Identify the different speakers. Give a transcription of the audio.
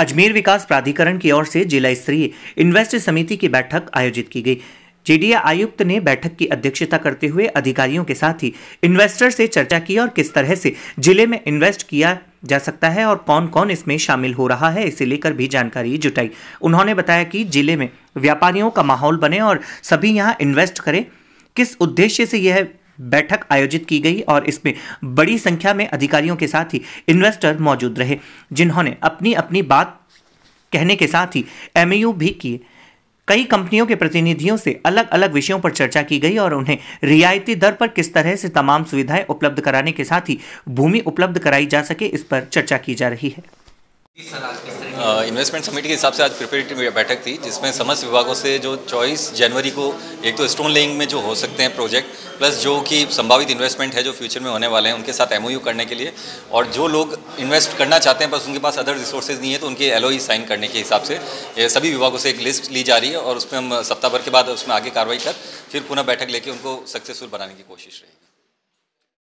Speaker 1: अजमेर विकास प्राधिकरण की ओर से जिला स्तरीय इन्वेस्ट समिति की बैठक आयोजित की गई जेडीए आयुक्त ने बैठक की अध्यक्षता करते हुए अधिकारियों के साथ ही इन्वेस्टर से चर्चा की और किस तरह से जिले में इन्वेस्ट किया जा सकता है और कौन कौन इसमें शामिल हो रहा है इसे लेकर भी जानकारी जुटाई उन्होंने बताया कि जिले में व्यापारियों का माहौल बने और सभी यहाँ इन्वेस्ट करें किस उद्देश्य से यह बैठक आयोजित की गई और इसमें बड़ी संख्या में अधिकारियों के साथ ही इन्वेस्टर मौजूद रहे जिन्होंने अपनी अपनी बात कहने के साथ ही एम भी किए कई कंपनियों के प्रतिनिधियों से अलग अलग विषयों पर चर्चा की गई और उन्हें रियायती दर पर किस तरह से तमाम सुविधाएं उपलब्ध कराने के साथ ही भूमि उपलब्ध कराई जा सके इस पर चर्चा की जा रही है
Speaker 2: इन्वेस्टमेंट समिट के हिसाब से आज प्रिपेरेटरी बैठक थी जिसमें समस्त विभागों से जो चौबीस जनवरी को एक तो स्टोन लेइंग में जो हो सकते हैं प्रोजेक्ट प्लस जो कि संभावित इन्वेस्टमेंट है जो फ्यूचर में होने वाले हैं उनके साथ एमओयू करने के लिए और जो लोग इन्वेस्ट करना चाहते हैं बस उनके पास अदर रिसोर्सेज नहीं है तो उनके एल साइन e करने के हिसाब से सभी विभागों से एक लिस्ट ली जा रही है और उसमें हम सप्ताह भर के बाद उसमें आगे कार्रवाई कर फिर पुनः बैठक लेकर उनको सक्सेसफुल बनाने की कोशिश रहेगी